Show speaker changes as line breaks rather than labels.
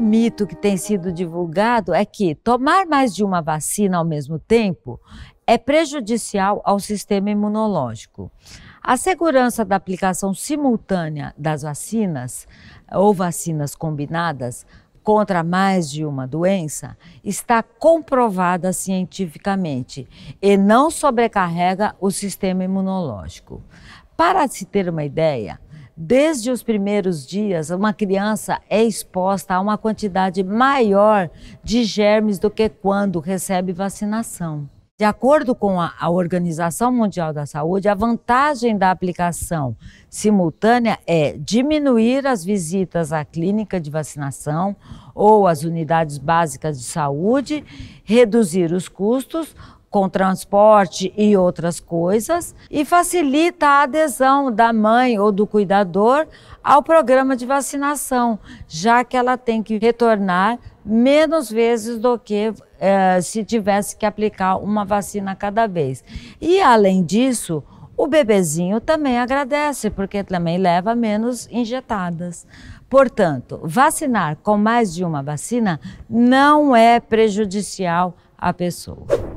mito que tem sido divulgado é que tomar mais de uma vacina ao mesmo tempo é prejudicial ao sistema imunológico. A segurança da aplicação simultânea das vacinas ou vacinas combinadas contra mais de uma doença está comprovada cientificamente e não sobrecarrega o sistema imunológico. Para se ter uma ideia, Desde os primeiros dias, uma criança é exposta a uma quantidade maior de germes do que quando recebe vacinação. De acordo com a, Organização Mundial da Saúde, a vantagem da aplicação simultânea é diminuir as visitas à clínica de vacinação ou às unidades básicas de saúde, reduzir os custos, com transporte e outras coisas, e facilita a adesão da mãe ou do cuidador ao programa de vacinação, já que ela tem que retornar menos vezes do que eh, se tivesse que aplicar uma vacina cada vez. E, além disso, o bebezinho também agradece, porque também leva menos injetadas. Portanto, vacinar com mais de uma vacina não é prejudicial à pessoa.